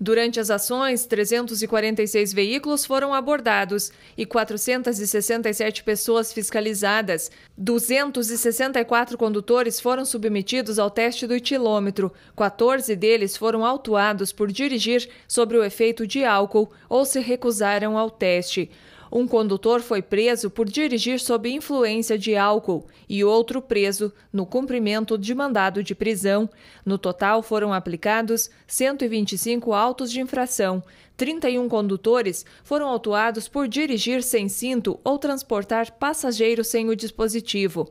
Durante as ações, 346 veículos foram abordados e 467 pessoas fiscalizadas. 264 condutores foram submetidos ao teste do etilômetro. 14 deles foram autuados por dirigir sobre o efeito de álcool ou se recusaram ao teste. Um condutor foi preso por dirigir sob influência de álcool e outro preso no cumprimento de mandado de prisão. No total foram aplicados 125 autos de infração. 31 condutores foram autuados por dirigir sem cinto ou transportar passageiros sem o dispositivo.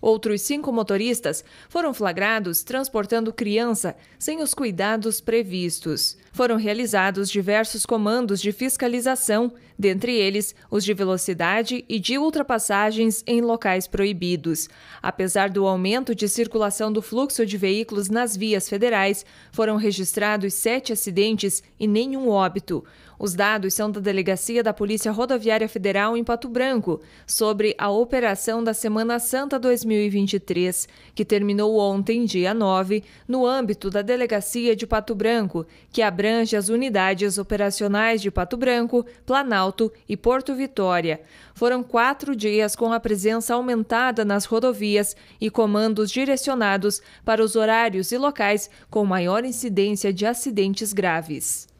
Outros cinco motoristas foram flagrados transportando criança sem os cuidados previstos foram realizados diversos comandos de fiscalização, dentre eles os de velocidade e de ultrapassagens em locais proibidos. Apesar do aumento de circulação do fluxo de veículos nas vias federais, foram registrados sete acidentes e nenhum óbito. Os dados são da Delegacia da Polícia Rodoviária Federal em Pato Branco, sobre a operação da Semana Santa 2023, que terminou ontem, dia 9, no âmbito da Delegacia de Pato Branco, que abrange abrange as unidades operacionais de Pato Branco, Planalto e Porto Vitória. Foram quatro dias com a presença aumentada nas rodovias e comandos direcionados para os horários e locais com maior incidência de acidentes graves.